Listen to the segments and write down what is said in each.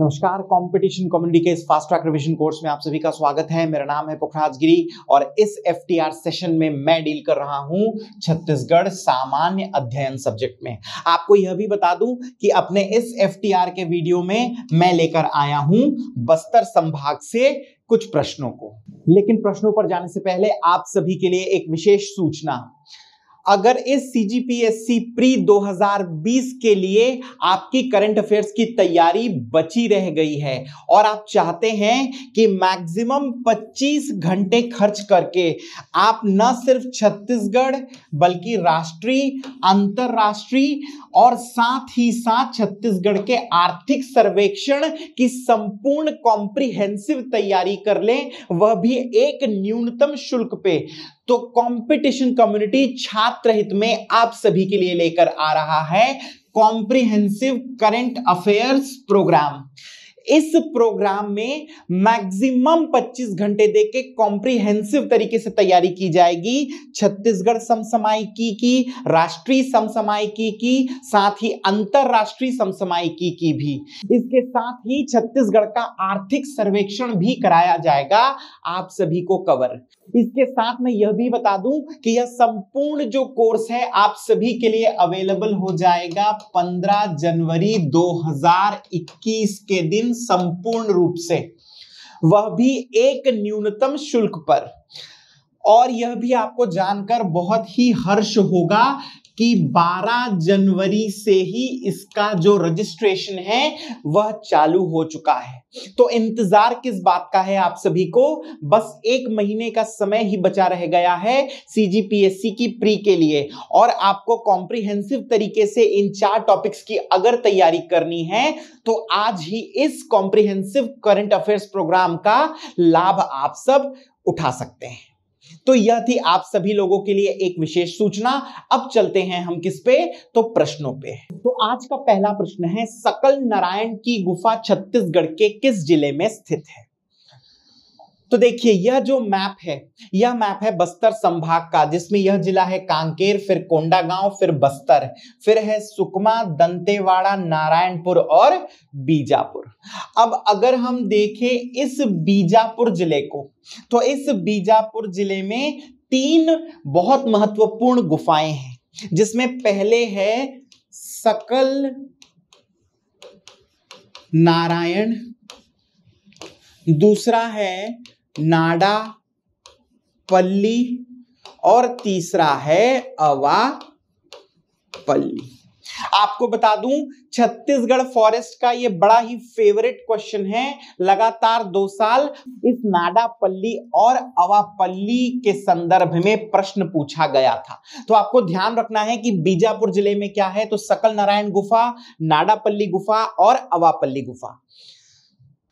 नमस्कार competition comedy के इस फास्ट ट्रैक रिविजन कोर्स में आप सभी का स्वागत है मेरा नाम है पुखराज गिरी और इस एफ सेशन में मैं डील कर रहा हूं छत्तीसगढ़ सामान्य अध्ययन सब्जेक्ट में आपको यह भी बता दूं कि अपने इस एफ के वीडियो में मैं लेकर आया हूं बस्तर संभाग से कुछ प्रश्नों को लेकिन प्रश्नों पर जाने से पहले आप सभी के लिए एक विशेष सूचना अगर इस C G P S C pre 2020 के लिए आपकी करंट अफेयर्स की तैयारी बची रह गई है और आप चाहते हैं कि मैक्सिमम 25 घंटे खर्च करके आप न सिर्फ छत्तीसगढ़ बल्कि राष्ट्रीय अंतर्राष्ट्रीय और साथ ही साथ छत्तीसगढ़ के आर्थिक सर्वेक्षण की संपूर्ण कॉम्प्रिहेंसिव तैयारी कर लें वह भी एक न्यूनतम शुल्क पे तो कंपटीशन कम्युनिटी छात्र हित में आप सभी के लिए लेकर आ रहा है कॉम्प्रिहेंसिव करंट अफेयर्स प्रोग्राम इस प्रोग्राम में मैक्सिमम 25 घंटे देके कॉम्प्रिहेंसिव तरीके से तैयारी की जाएगी छत्तीसगढ़ समसमायिकी की राष्ट्रीय समसमायिकी की साथ ही अंतरराष्ट्रीय समसमायिकी की भी इसके साथ ही छत्तीसगढ़ का आर्थिक सर्वेक्षण भी कराया जाएगा आप सभी को कवर इसके साथ मैं यह भी बता दूं कि यह संपूर्ण जो कोर्स है आप सभी के लिए अवेलेबल हो जाएगा 15 जनवरी 2021 के दिन संपूर्ण रूप से वह भी एक न्यूनतम शुल्क पर और यह भी आपको जानकर बहुत ही हर्ष होगा कि 12 जनवरी से ही इसका जो रजिस्ट्रेशन है वह चालू हो चुका है तो इंतजार किस बात का है आप सभी को बस एक महीने का समय ही बचा रह गया है सीजीपीएससी की प्री के लिए और आपको कॉम्प्रिहेंसिव तरीके से इन चार टॉपिक्स की अगर तैयारी करनी है तो आज ही इस कॉम्प्रिहेंसिव करंट अफेयर्स प्रोग्राम का लाभ आप सब उठा सकते हैं तो यह थी आप सभी लोगों के लिए एक विशेष सूचना अब चलते हैं हम किस पे तो प्रश्नों पे तो आज का पहला प्रश्न है सकल नारायण की गुफा छत्तीसगढ़ के किस जिले में स्थित है तो देखिए यह जो मैप है यह मैप है बस्तर संभाग का जिसमें यह जिला है कांकेर फिर कोंडागांव फिर बस्तर फिर है सुकमा दंतेवाड़ा नारायणपुर और बीजापुर अब अगर हम देखें इस बीजापुर जिले को तो इस बीजापुर जिले में तीन बहुत महत्वपूर्ण गुफाएं हैं जिसमें पहले है सकल नारायण दूसरा है नाडा पल्ली और तीसरा है अवापल्ली आपको बता दूं छत्तीसगढ़ फॉरेस्ट का ये बड़ा ही फेवरेट क्वेश्चन है लगातार दो साल इस नाडापल्ली और अवापल्ली के संदर्भ में प्रश्न पूछा गया था तो आपको ध्यान रखना है कि बीजापुर जिले में क्या है तो सकल नारायण गुफा नाडापल्ली गुफा और अवापल्ली गुफा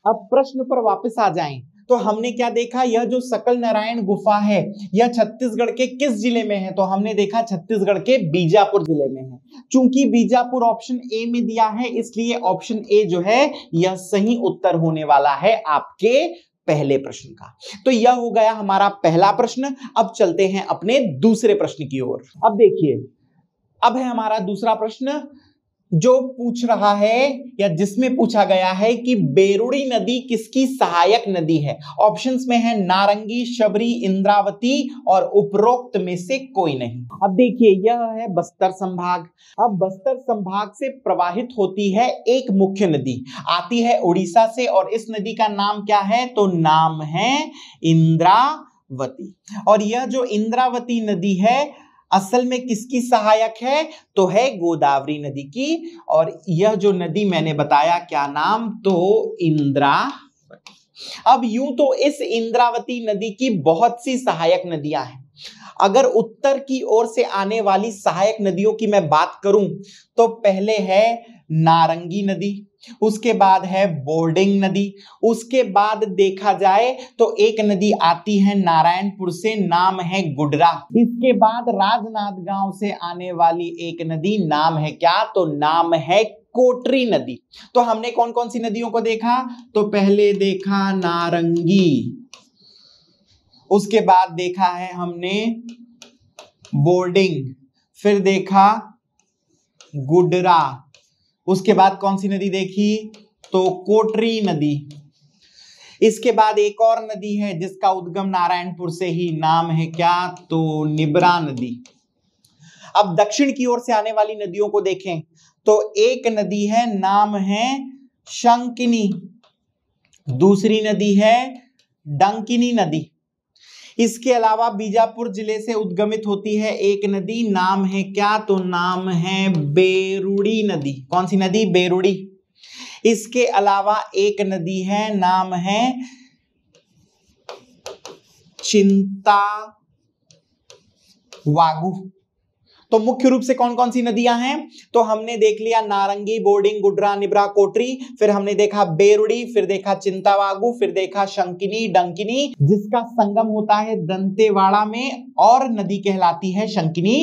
अब प्रश्न पर वापस आ जाएं तो हमने क्या देखा यह जो सकल नारायण गुफा है यह छत्तीसगढ़ के किस जिले में है तो हमने देखा छत्तीसगढ़ के बीजापुर जिले में है चूंकि बीजापुर ऑप्शन ए में दिया है इसलिए ऑप्शन ए जो है यह सही उत्तर होने वाला है आपके पहले प्रश्न का तो यह हो गया हमारा पहला प्रश्न अब चलते हैं अपने दूसरे प्रश्न की ओर अब देखिए अब है हमारा दूसरा प्रश्न जो पूछ रहा है या जिसमें पूछा गया है कि बेरुड़ी नदी किसकी सहायक नदी है ऑप्शंस में है नारंगी शबरी इंद्रावती और उपरोक्त में से कोई नहीं अब देखिए यह है बस्तर संभाग अब बस्तर संभाग से प्रवाहित होती है एक मुख्य नदी आती है उड़ीसा से और इस नदी का नाम क्या है तो नाम है इंद्रावती और यह जो इंद्रावती नदी है असल में किसकी सहायक है तो है गोदावरी नदी की और यह जो नदी मैंने बताया क्या नाम तो इंद्रा अब यूं तो इस इंद्रावती नदी की बहुत सी सहायक नदियां हैं अगर उत्तर की ओर से आने वाली सहायक नदियों की मैं बात करूं तो पहले है नारंगी नदी उसके बाद है बोर्डिंग नदी उसके बाद देखा जाए तो एक नदी आती है नारायणपुर से नाम है गुडरा इसके बाद राजनाथ गांव से आने वाली एक नदी नाम है क्या तो नाम है कोटरी नदी तो हमने कौन कौन सी नदियों को देखा तो पहले देखा नारंगी उसके बाद देखा है हमने बोर्डिंग फिर देखा गुडरा उसके बाद कौन सी नदी देखी तो कोटरी नदी इसके बाद एक और नदी है जिसका उद्गम नारायणपुर से ही नाम है क्या तो निबरा नदी अब दक्षिण की ओर से आने वाली नदियों को देखें तो एक नदी है नाम है शंकिनी दूसरी नदी है डंकिनी नदी इसके अलावा बीजापुर जिले से उद्गमित होती है एक नदी नाम है क्या तो नाम है बेरुड़ी नदी कौन सी नदी बेरुड़ी इसके अलावा एक नदी है नाम है चिंता वागु तो मुख्य रूप से कौन कौन सी नदियां हैं तो हमने देख लिया नारंगी बोर्डिंग गुडरा निबरा कोटरी फिर हमने देखा बेरुड़ी फिर देखा चिंतावागु फिर देखा शंकिनी डंकिनी जिसका संगम होता है दंतेवाड़ा में और नदी कहलाती है शंकिनी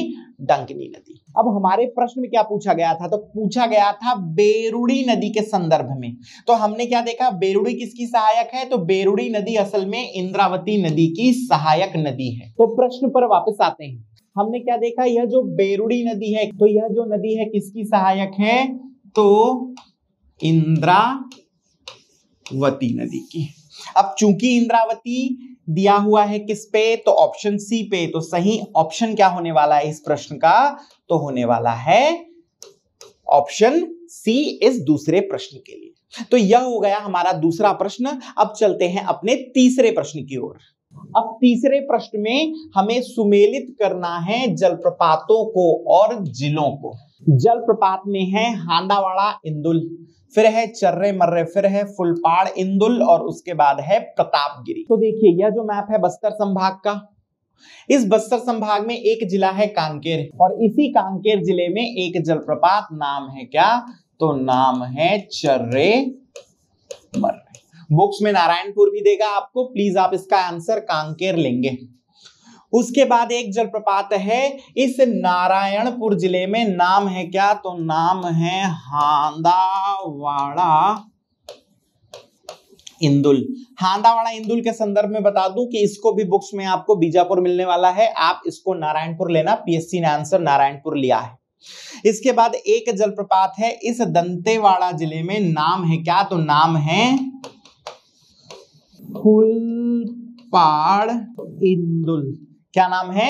डंकिनी नदी अब हमारे प्रश्न में क्या पूछा गया था तो पूछा गया था बेरुड़ी नदी के संदर्भ में तो हमने क्या देखा बेरुड़ी किसकी सहायक है तो बेरुड़ी नदी असल में इंद्रावती नदी की सहायक नदी है तो प्रश्न पर वापस आते हैं हमने क्या देखा यह जो बेरुड़ी नदी है तो यह जो नदी है किसकी सहायक है तो इंद्रावती नदी की अब चूंकि इंद्रावती दिया हुआ है किस पे तो ऑप्शन सी पे तो सही ऑप्शन क्या होने वाला है इस प्रश्न का तो होने वाला है ऑप्शन सी इस दूसरे प्रश्न के लिए तो यह हो गया हमारा दूसरा प्रश्न अब चलते हैं अपने तीसरे प्रश्न की ओर अब तीसरे प्रश्न में हमें सुमेलित करना है जलप्रपातों को और जिलों को जलप्रपात में है हांदावाड़ा इंदुल फिर है चर्रे मर्रे फिर है फुलपाड़ इंदुल और उसके बाद है प्रतापगिरी तो देखिए यह जो मैप है बस्तर संभाग का इस बस्तर संभाग में एक जिला है कांकेर और इसी कांकेर जिले में एक जलप्रपात नाम है क्या तो नाम है चर्रे मर्रे बुक्स में नारायणपुर भी देगा आपको प्लीज आप इसका आंसर कांकेर लेंगे उसके बाद एक जलप्रपात है इस नारायणपुर जिले में नाम है क्या तो नाम है हांदावाड़ा इंदुल हांदावाड़ा इंदुल के संदर्भ में बता दूं कि इसको भी बुक्स में आपको बीजापुर मिलने वाला है आप इसको नारायणपुर लेना पीएससी ने आंसर नारायणपुर लिया है इसके बाद एक जलप्रपात है इस दंतेवाड़ा जिले में नाम है क्या तो नाम है फुलपाड़ इंदुल क्या नाम है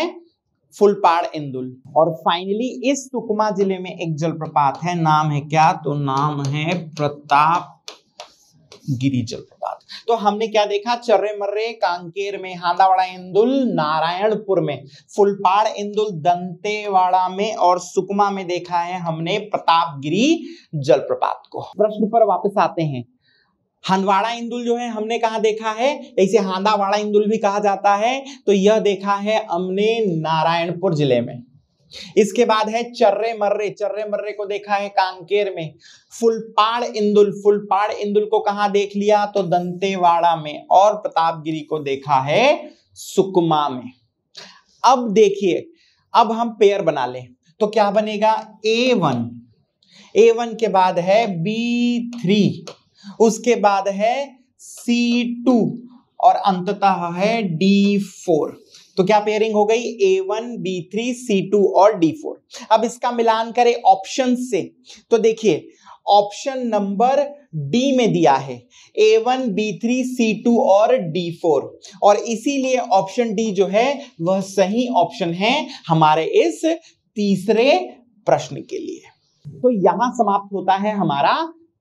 फुलपाड़ इंदुल और फाइनली इस सुकमा जिले में एक जलप्रपात है नाम है क्या तो नाम है प्रताप गिरी जलप्रपात तो हमने क्या देखा चर्रे मर्रे कांकेर में हांदावाड़ा इंदुल नारायणपुर में फुलपाड़ इंदुल दंतेवाड़ा में और सुकमा में देखा है हमने प्रताप गिरी जलप्रपात को प्रश्न पर वापस आते हैं हंदवाड़ा इंदुल जो है हमने कहा देखा है इसे हांदावाड़ा इंदुल भी कहा जाता है तो यह देखा है हमने नारायणपुर जिले में इसके बाद है चर्रे मर्रे चर्रे मर्रे को देखा है कांकेर में फुलपाड़ इंदुल फुलपाड़ इंदुल को कहा देख लिया तो दंतेवाड़ा में और प्रतापगिरी को देखा है सुकमा में अब देखिए अब हम पेयर बना लें तो क्या बनेगा ए वन ए वन के बाद है बी थ्री उसके बाद है सी टू और अंततः है डी फोर तो क्या पेयरिंग हो गई A one B three C two और डी फोर अब इसका मिलान करें ऑप्शन से तो देखिए ऑप्शन नंबर डी में दिया है A one B three C two और डी फोर और इसीलिए ऑप्शन डी जो है वह सही ऑप्शन है हमारे इस तीसरे प्रश्न के लिए तो यहां समाप्त होता है हमारा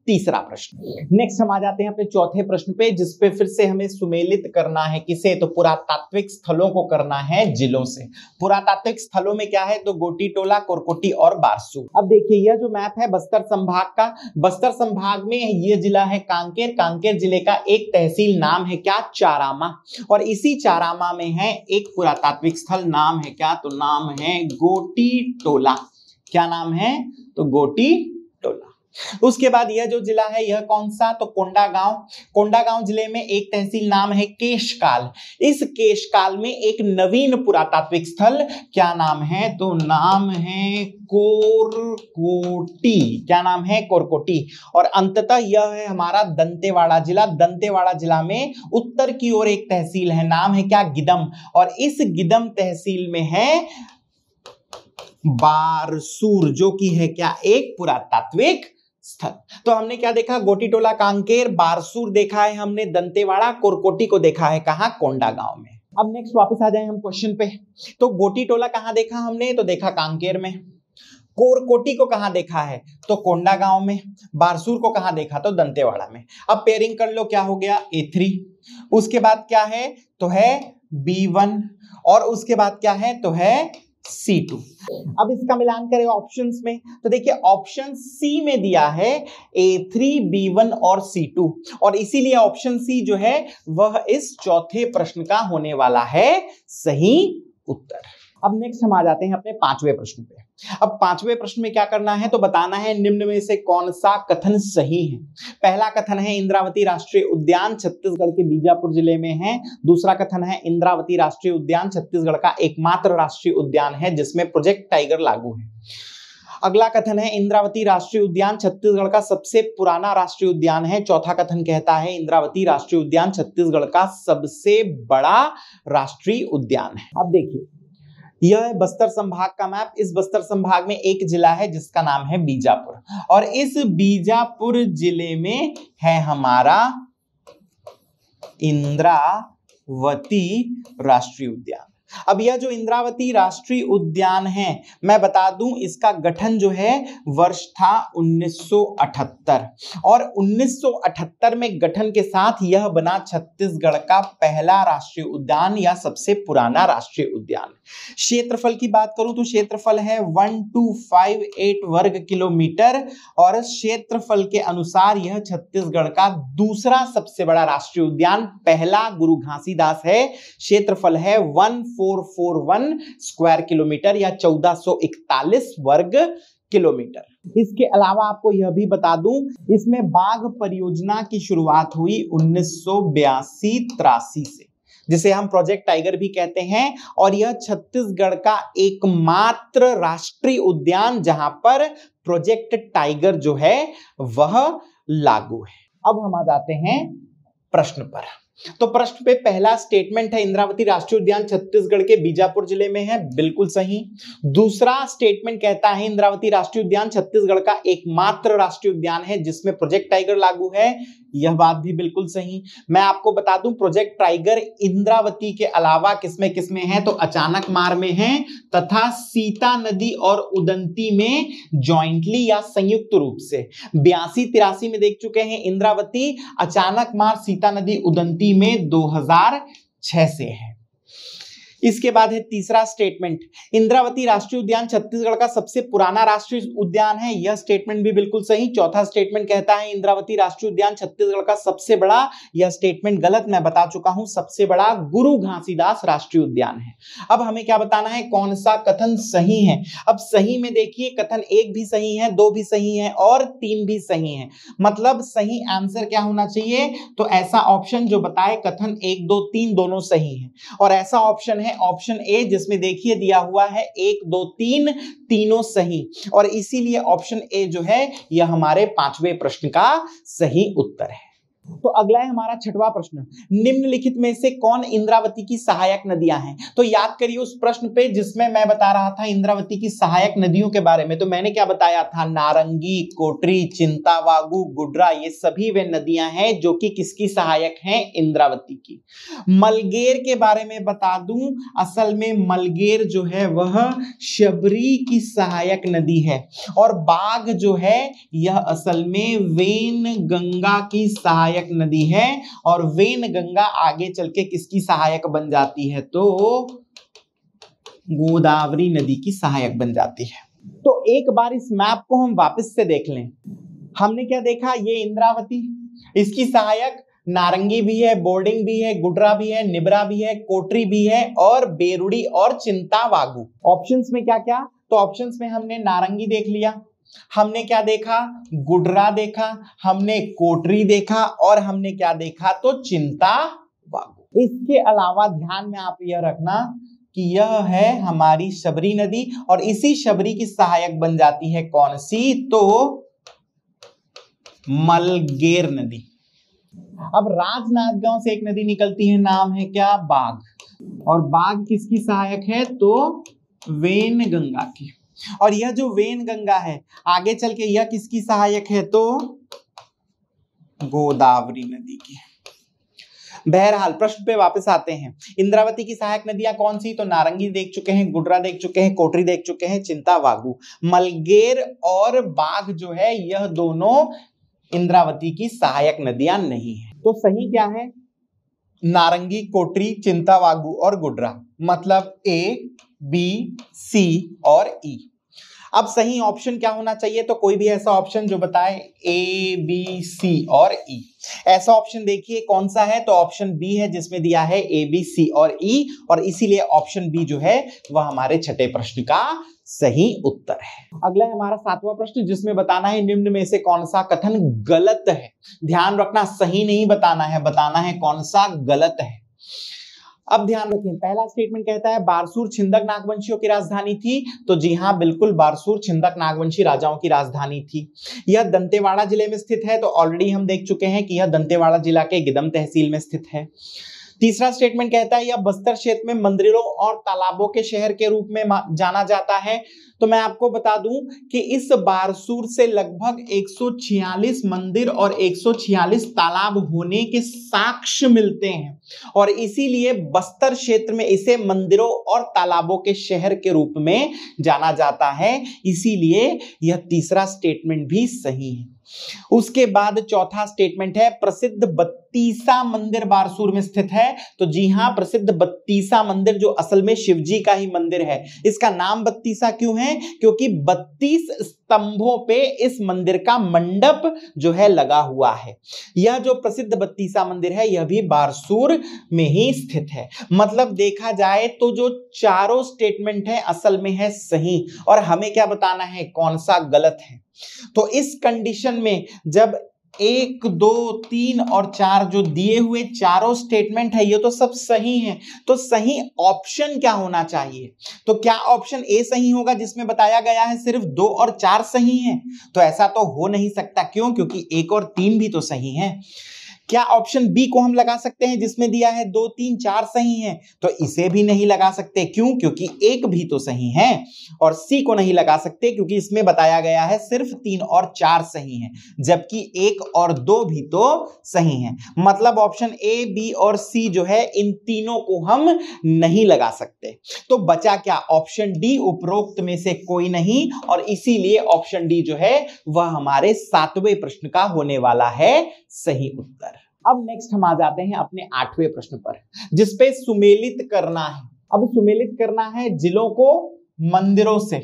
तीसरा प्रश्न नेक्स्ट हम आ जाते हैं अपने चौथे प्रश्न पे जिसपे फिर से हमें सुमेलित करना है किसे तो पुरातात्विक स्थलों को करना है जिलों से पुरातात्विक स्थलों में क्या है तो गोटी टोला कोरकोटी और बारसू अब देखिए यह जो मैप है बस्तर संभाग का बस्तर संभाग में ये जिला है कांकेर कांकेर जिले का एक तहसील नाम है क्या चारामा और इसी चारामा में है एक पुरातात्विक स्थल नाम है क्या तो नाम है गोटी टोला क्या नाम है तो गोटी उसके बाद यह जो जिला है यह कौन सा तो कोंडागांव कोंडागांव जिले में एक तहसील नाम है केशकाल इस केशकाल में एक नवीन पुरातात्विक स्थल क्या नाम है तो नाम है कोरकोटी क्या नाम है कोरकोटी और अंततः यह है हमारा दंतेवाड़ा जिला दंतेवाड़ा जिला में उत्तर की ओर एक तहसील है नाम है क्या गिदम और इस गिदम तहसील में है बारसूर जो कि है क्या एक पुरातात्विक स्थल तो हमने क्या देखा गोटीटोला कांकेर बारसूर देखा है हमने दंतेवाड़ा कोरकोटी को देखा है कहा कोंडा गांव में अब नेक्स्ट वापस आ जाए हम क्वेश्चन पे तो गोटीटोला कहाँ देखा हमने तो देखा कांकेर में कोरकोटी को कहा देखा है तो कोंडा गांव में बारसूर को कहा देखा तो दंतेवाड़ा में अब पेयरिंग कर लो क्या हो गया ए उसके बाद क्या है तो है बी और उसके बाद क्या है तो है C2 अब इसका मिलान करें ऑप्शंस में तो देखिए ऑप्शन सी में दिया है ए थ्री बी वन और सी टू और इसीलिए ऑप्शन सी जो है वह इस चौथे प्रश्न का होने वाला है सही उत्तर अब नेक्स्ट हम आ जाते हैं अपने पांचवें प्रश्न पे अब पांचवें प्रश्न में क्या करना है तो बताना है निम्न में से कौन सा कथन सही है पहला कथन है इंद्रावती राष्ट्रीय उद्यान छत्तीसगढ़ के बीजापुर जिले में है दूसरा कथन है इंद्रावती राष्ट्रीय उद्यान छत्तीसगढ़ का एकमात्र राष्ट्रीय उद्यान है जिसमें प्रोजेक्ट टाइगर लागू है अगला कथन है इंद्रावती राष्ट्रीय उद्यान छत्तीसगढ़ का सबसे पुराना राष्ट्रीय उद्यान है चौथा कथन कहता है इंद्रावती राष्ट्रीय उद्यान छत्तीसगढ़ का सबसे बड़ा राष्ट्रीय उद्यान है अब देखिए यह बस्तर संभाग का मैप इस बस्तर संभाग में एक जिला है जिसका नाम है बीजापुर और इस बीजापुर जिले में है हमारा इंद्रावती राष्ट्रीय उद्यान अब यह जो इंद्रावती राष्ट्रीय उद्यान है मैं बता दूं इसका गठन जो है वर्ष था 1978 और 1978 में गठन के साथ यह बना छत्तीसगढ़ का पहला राष्ट्रीय उद्यान या सबसे पुराना राष्ट्रीय उद्यान क्षेत्रफल की बात करूं तो क्षेत्रफल है 1258 वर्ग किलोमीटर और क्षेत्रफल के अनुसार यह छत्तीसगढ़ का दूसरा सबसे बड़ा राष्ट्रीय उद्यान पहला गुरु घासीदास है क्षेत्रफल है वन 1441 स्क्वायर किलोमीटर या 1441 वर्ग किलोमीटर इसके अलावा आपको यह भी बता दूं इसमें बाघ परियोजना की शुरुआत हुई उन्नीस सौ से जिसे हम प्रोजेक्ट टाइगर भी कहते हैं और यह छत्तीसगढ़ का एकमात्र राष्ट्रीय उद्यान जहां पर प्रोजेक्ट टाइगर जो है वह लागू है अब हम आ जाते हैं प्रश्न पर तो प्रश्न पे पहला स्टेटमेंट है इंद्रावती राष्ट्रीय उद्यान छत्तीसगढ़ के बीजापुर जिले में है बिल्कुल सही दूसरा स्टेटमेंट कहता है इंद्रावती राष्ट्रीय उद्यान छत्तीसगढ़ का एकमात्र राष्ट्रीय उद्यान है जिसमें प्रोजेक्ट टाइगर लागू है यह बात भी बिल्कुल सही मैं आपको बता दूं प्रोजेक्ट टाइगर इंद्रावती के अलावा किसमें किसमें है तो अचानक मार में है तथा सीता नदी और उदंती में जॉइंटली या संयुक्त रूप से बयासी तिरासी में देख चुके हैं इंद्रावती अचानक मार सीता नदी उदंती में 2006 से है इसके बाद है तीसरा स्टेटमेंट इंद्रावती राष्ट्रीय उद्यान छत्तीसगढ़ का सबसे पुराना राष्ट्रीय उद्यान है यह स्टेटमेंट भी बिल्कुल सही चौथा स्टेटमेंट कहता है इंद्रावती राष्ट्रीय उद्यान छत्तीसगढ़ का सबसे बड़ा यह स्टेटमेंट गलत मैं बता चुका हूं सबसे बड़ा गुरु घासीदास राष्ट्रीय उद्यान है अब हमें क्या बताना है कौन सा कथन सही है अब सही में देखिए कथन एक भी सही है दो भी सही है और तीन भी सही है मतलब सही आंसर क्या होना चाहिए तो ऐसा ऑप्शन जो बताए कथन एक दो तीन दोनों सही है और ऐसा ऑप्शन है है ऑप्शन ए जिसमें देखिए दिया हुआ है एक दो तीन तीनों सही और इसीलिए ऑप्शन ए जो है यह हमारे पांचवें प्रश्न का सही उत्तर है तो अगला है हमारा छठवा प्रश्न निम्नलिखित में से कौन इंद्रावती की सहायक नदियां हैं तो याद करिए उस प्रश्न पे जिसमें मैं बता रहा था इंद्रावती की सहायक नदियों के बारे में तो मैंने क्या बताया था नारंगी कोटरी चिंतावागु गुडरा ये सभी वे नदियां हैं जो कि किसकी सहायक हैं इंद्रावती की मलगेर के बारे में बता दू असल में मलगेर जो है वह शबरी की सहायक नदी है और बाघ जो है यह असल में वेन गंगा की सहायक सहायक नदी है और वेन गंगा आगे चल के किसकी सहायक बन जाती है तो गोदावरी नदी की सहायक बन जाती है तो एक बार इस मैप को हम वापस से देख लें हमने क्या देखा ये इंद्रावती इसकी सहायक नारंगी भी है बोर्डिंग भी है गुडरा भी है निबरा भी है कोटरी भी है और बेरुड़ी और चिंतावागु ऑप्शंस में क्या क्या तो ऑप्शंस में हमने नारंगी देख लिया हमने क्या देखा गुडरा देखा हमने कोटरी देखा और हमने क्या देखा तो चिंता इसके अलावा ध्यान में आप यह रखना कि यह है हमारी शबरी नदी और इसी शबरी की सहायक बन जाती है कौन सी तो मलगेर नदी अब गांव से एक नदी निकलती है नाम है क्या बाघ और बाघ किसकी सहायक है तो वेन गंगा की और यह जो वेन गंगा है आगे चल के यह किसकी सहायक है तो गोदावरी नदी की बहरहाल प्रश्न पे वापस आते हैं इंद्रावती की सहायक नदियां कौन सी तो नारंगी देख चुके हैं गुडरा देख चुके हैं कोटरी देख चुके हैं चिंतावागु मलगेर और बाघ जो है यह दोनों इंद्रावती की सहायक नदियां नहीं है तो सही क्या है नारंगी कोटरी चिंतावागु और गुडरा मतलब ए बी सी और ई e. अब सही ऑप्शन क्या होना चाहिए तो कोई भी ऐसा ऑप्शन जो बताए ए बी सी और ई e. ऐसा ऑप्शन देखिए कौन सा है तो ऑप्शन बी है जिसमें दिया है ए बी सी और ई e, और इसीलिए ऑप्शन बी जो है वह हमारे छठे प्रश्न का सही उत्तर है अगला है हमारा सातवां प्रश्न जिसमें बताना है निम्न में से कौन सा कथन गलत है ध्यान रखना सही नहीं बताना है बताना है कौन सा गलत है अब ध्यान रखें पहला स्टेटमेंट कहता है बारसूर छिंदक नागवंशियों की राजधानी थी तो जी हाँ बिल्कुल बारसूर छिंदक नागवंशी राजाओं की राजधानी थी यह दंतेवाड़ा जिले में स्थित है तो ऑलरेडी हम देख चुके हैं कि यह दंतेवाड़ा जिला के गिदम तहसील में स्थित है तीसरा स्टेटमेंट कहता है यह बस्तर क्षेत्र में मंदिरों और तालाबों के शहर के रूप में जाना जाता है तो मैं आपको बता दूं कि इस बारसूर से लगभग 146 मंदिर और 146 तालाब होने के साक्ष्य मिलते हैं और इसीलिए बस्तर क्षेत्र में इसे मंदिरों और तालाबों के शहर के रूप में जाना जाता है इसीलिए यह तीसरा स्टेटमेंट भी सही है उसके बाद चौथा स्टेटमेंट है प्रसिद्ध बत्तीसा मंदिर बारसूर में स्थित है तो जी हाँ प्रसिद्ध बत्तीसा मंदिर जो असल में शिव जी का ही मंदिर है इसका नाम बत्तीसा क्यों है क्योंकि बत्तीस स्तंभों पे इस मंदिर का मंडप जो है लगा हुआ है यह जो प्रसिद्ध बत्तीसा मंदिर है यह भी बारसूर में ही स्थित है मतलब देखा जाए तो जो चारों स्टेटमेंट है असल में है सही और हमें क्या बताना है कौन सा गलत है तो इस कंडीशन में जब एक दो तीन और चार जो दिए हुए चारों स्टेटमेंट है ये तो सब सही हैं तो सही ऑप्शन क्या होना चाहिए तो क्या ऑप्शन ए सही होगा जिसमें बताया गया है सिर्फ दो और चार सही हैं तो ऐसा तो हो नहीं सकता क्यों क्योंकि एक और तीन भी तो सही हैं क्या ऑप्शन बी को हम लगा सकते हैं जिसमें दिया है दो तीन चार सही है तो इसे भी नहीं लगा सकते क्यों क्योंकि एक भी तो सही है और सी को नहीं लगा सकते क्योंकि इसमें बताया गया है सिर्फ तीन और चार सही है जबकि एक और दो भी तो सही है मतलब ऑप्शन ए बी और सी जो है इन तीनों को हम नहीं लगा सकते तो बचा क्या ऑप्शन डी उपरोक्त में से कोई नहीं और इसीलिए ऑप्शन डी जो है वह हमारे सातवें प्रश्न का होने वाला है सही उत्तर अब नेक्स्ट हम आ जाते हैं अपने आठवें प्रश्न पर जिसपे सुमेलित करना है अब सुमेलित करना है जिलों को मंदिरों से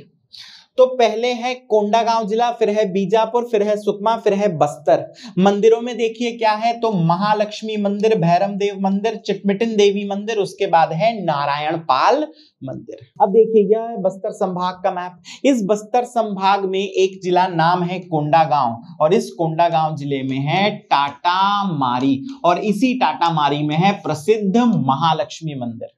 तो पहले है कोंडागांव जिला फिर है बीजापुर फिर है सुकमा फिर है बस्तर मंदिरों में देखिए क्या है तो महालक्ष्मी मंदिर भैरम देव मंदिर चिटमिटिन देवी मंदिर उसके बाद है नारायण पाल मंदिर अब देखिए यह है बस्तर संभाग का मैप इस बस्तर संभाग में एक जिला नाम है कोंडागांव और इस कोंडागांव जिले में है टाटा मारी और इसी टाटा मारी में है प्रसिद्ध महालक्ष्मी मंदिर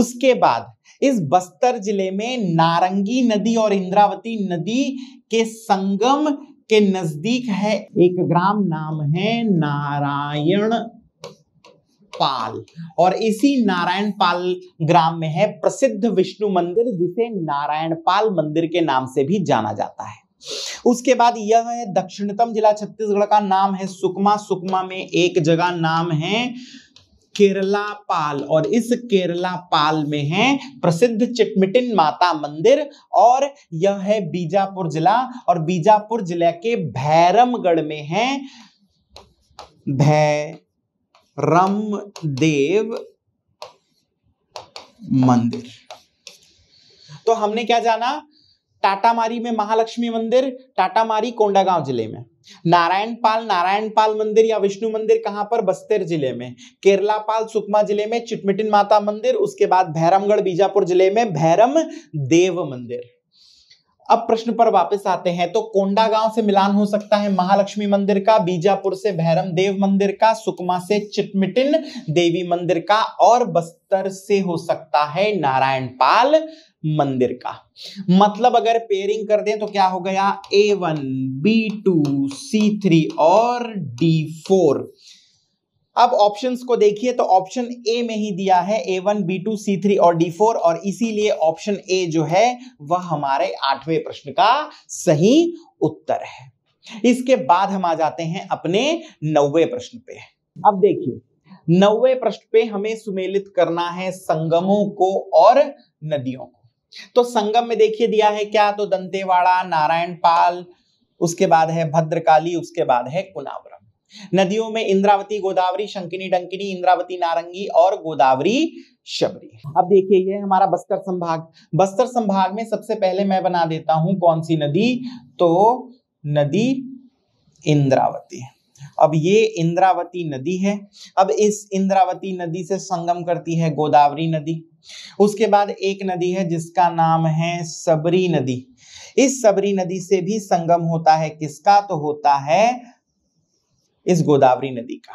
उसके बाद इस बस्तर जिले में नारंगी नदी और इंद्रावती नदी के संगम के नजदीक है एक ग्राम नाम है नारायण पाल और इसी नारायण पाल ग्राम में है प्रसिद्ध विष्णु मंदिर जिसे नारायण पाल मंदिर के नाम से भी जाना जाता है उसके बाद यह है दक्षिणतम जिला छत्तीसगढ़ का नाम है सुकमा सुकमा में एक जगह नाम है केरला पाल और इस केरला पाल में है प्रसिद्ध चिटमिटिन माता मंदिर और यह है बीजापुर जिला और बीजापुर जिले के भैरमगढ़ में है भैरम देव मंदिर तो हमने क्या जाना टाटामारी में महालक्ष्मी मंदिर टाटामारी कोंडागांव जिले में नारायण पाल नारायण पाल मंदिर या विष्णु मंदिर कहाँ पर बस्तर जिले में केरला पाल सुकमा जिले में चिटमिटिन माता मंदिर उसके बाद भैरमगढ़ बीजापुर जिले में भैरम देव मंदिर अब प्रश्न पर वापस आते हैं तो कोंडा गांव से मिलान हो सकता है महालक्ष्मी मंदिर का बीजापुर से भैरम देव मंदिर का सुकमा से चिटमिटिन देवी मंदिर का और बस्तर से हो सकता है नारायण पाल मंदिर का मतलब अगर पेयरिंग कर दें तो क्या हो गया A one B two C three और डी फोर अब ऑप्शंस को देखिए तो ऑप्शन ए में ही दिया है A one B two C three और डी फोर और इसीलिए ऑप्शन ए जो है वह हमारे आठवें प्रश्न का सही उत्तर है इसके बाद हम आ जाते हैं अपने नौवे प्रश्न पे अब देखिए नौवे प्रश्न पे हमें सुमेलित करना है संगमों को और नदियों को तो संगम में देखिए दिया है क्या तो दंतेवाड़ा नारायण पाल उसके बाद है भद्रकाली उसके बाद है कुनावरम नदियों में इंद्रावती गोदावरी शंकिनी डंकिनी इंद्रावती नारंगी और गोदावरी शबरी अब देखिए ये हमारा बस्तर संभाग बस्तर संभाग में सबसे पहले मैं बना देता हूं कौन सी नदी तो नदी इंद्रावती अब ये इंद्रावती नदी है अब इस इंद्रावती नदी से संगम करती है गोदावरी नदी उसके बाद एक नदी है जिसका नाम है सबरी नदी इस सबरी नदी से भी संगम होता है किसका तो होता है इस गोदावरी नदी का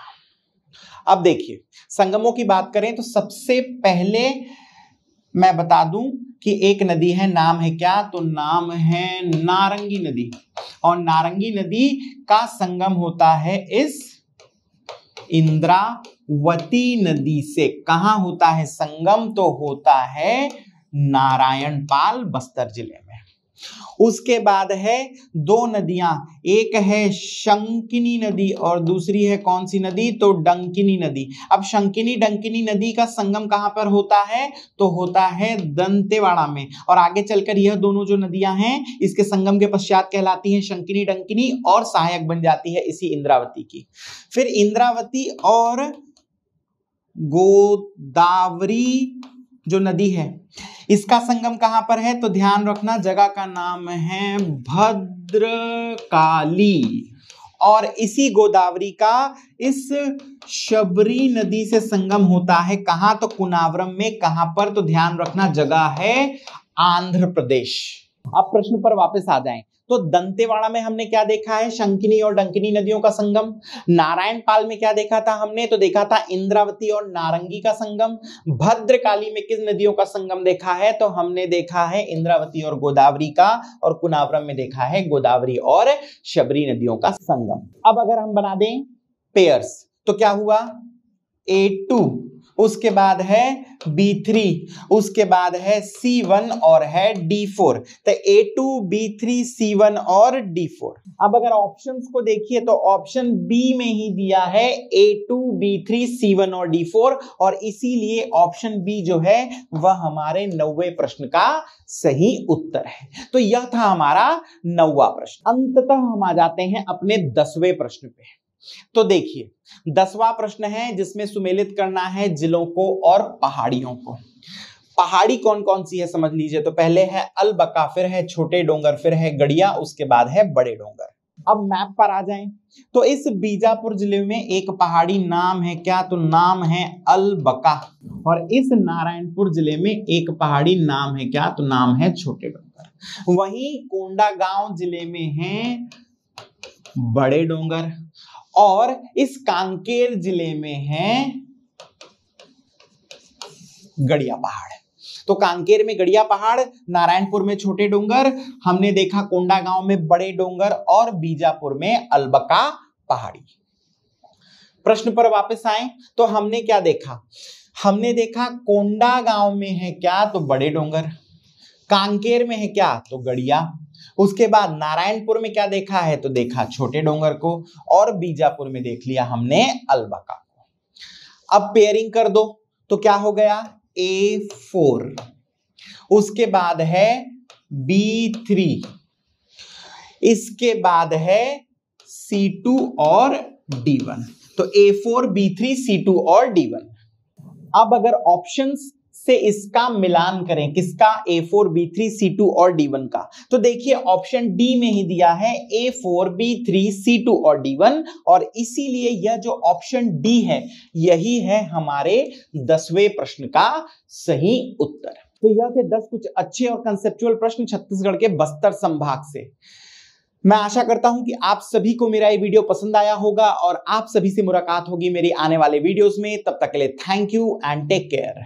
अब देखिए संगमों की बात करें तो सबसे पहले मैं बता दूं कि एक नदी है नाम है क्या तो नाम है नारंगी नदी और नारंगी नदी का संगम होता है इस इंद्रावती नदी से कहा होता है संगम तो होता है नारायण पाल बस्तर जिले में उसके बाद है दो नदियां एक है शंकिनी नदी और दूसरी है कौन सी नदी तो डंकिनी नदी अब शंकिनी डंकिनी नदी का संगम कहां पर होता है तो होता है दंतेवाड़ा में और आगे चलकर यह दोनों जो नदियां हैं इसके संगम के पश्चात कहलाती हैं शंकिनी डंकिनी और सहायक बन जाती है इसी इंद्रावती की फिर इंद्रावती और गोदावरी जो नदी है इसका संगम कहां पर है तो ध्यान रखना जगह का नाम है भद्रकाली और इसी गोदावरी का इस शबरी नदी से संगम होता है कहां तो कुनावरम में कहां पर तो ध्यान रखना जगह है आंध्र प्रदेश अब प्रश्न पर वापस आ जाएं तो दंतेवाड़ा में हमने क्या देखा है शंकिनी और डंकिनी नदियों का संगम नारायण पाल में क्या देखा था हमने तो देखा था इंद्रावती और नारंगी का संगम भद्रकाली में किस नदियों का संगम देखा है तो हमने देखा है इंद्रावती और गोदावरी का और कुनावरम में देखा है गोदावरी और शबरी नदियों का संगम अब अगर हम बना दें पेयर्स तो क्या हुआ ए टू उसके बाद है बी थ्री उसके बाद है सी वन और है डी फोर तो A two B three C one और डी फोर अब अगर ऑप्शन को देखिए तो ऑप्शन बी में ही दिया है A two B three C one और डी फोर और इसीलिए ऑप्शन बी जो है वह हमारे नौवे प्रश्न का सही उत्तर है तो यह था हमारा नौवा प्रश्न अंततः हम आ जाते हैं अपने दसवें प्रश्न पे तो देखिए दसवां प्रश्न है जिसमें सुमेलित करना है जिलों को और पहाड़ियों को पहाड़ी कौन कौन सी है समझ लीजिए तो पहले है अलबका फिर है छोटे डोंगर फिर है गड़िया उसके बाद है बड़े डोंगर अब मैप पर आ जाएं तो इस बीजापुर जिले में एक पहाड़ी नाम है क्या तो नाम है अलबका और इस नारायणपुर जिले में एक पहाड़ी नाम है क्या तो नाम है छोटे डोंगर वही कोंडागांव जिले में है बड़े डोंगर और इस कांकेर जिले में है गड़िया पहाड़ तो कांकेर में गड़िया पहाड़ नारायणपुर में छोटे डोंगर हमने देखा कोंडा गांव में बड़े डोंगर और बीजापुर में अलबका पहाड़ी प्रश्न पर वापस आए तो हमने क्या देखा हमने देखा कोंडा गांव में है क्या तो बड़े डोंगर कांकेर में है क्या तो गड़िया उसके बाद नारायणपुर में क्या देखा है तो देखा छोटे डोंगर को और बीजापुर में देख लिया हमने अलबका को अब पेयरिंग कर दो तो क्या हो गया ए फोर उसके बाद है बी थ्री इसके बाद है सी टू और डी वन तो A four B three C two और डी वन अब अगर ऑप्शंस से इसका मिलान करें किसका A four B three C two और डी वन का तो देखिए ऑप्शन डी में ही दिया है A four B three C two और डी वन और इसीलिए यह जो ऑप्शन डी है यही है हमारे दसवें प्रश्न का सही उत्तर तो यह थे दस कुछ अच्छे और कंसेप्चुअल प्रश्न छत्तीसगढ़ के बस्तर संभाग से मैं आशा करता हूं कि आप सभी को मेरा ये वीडियो पसंद आया होगा और आप सभी से मुलाकात होगी मेरी आने वाले वीडियोस में तब तक के लिए thank you and take care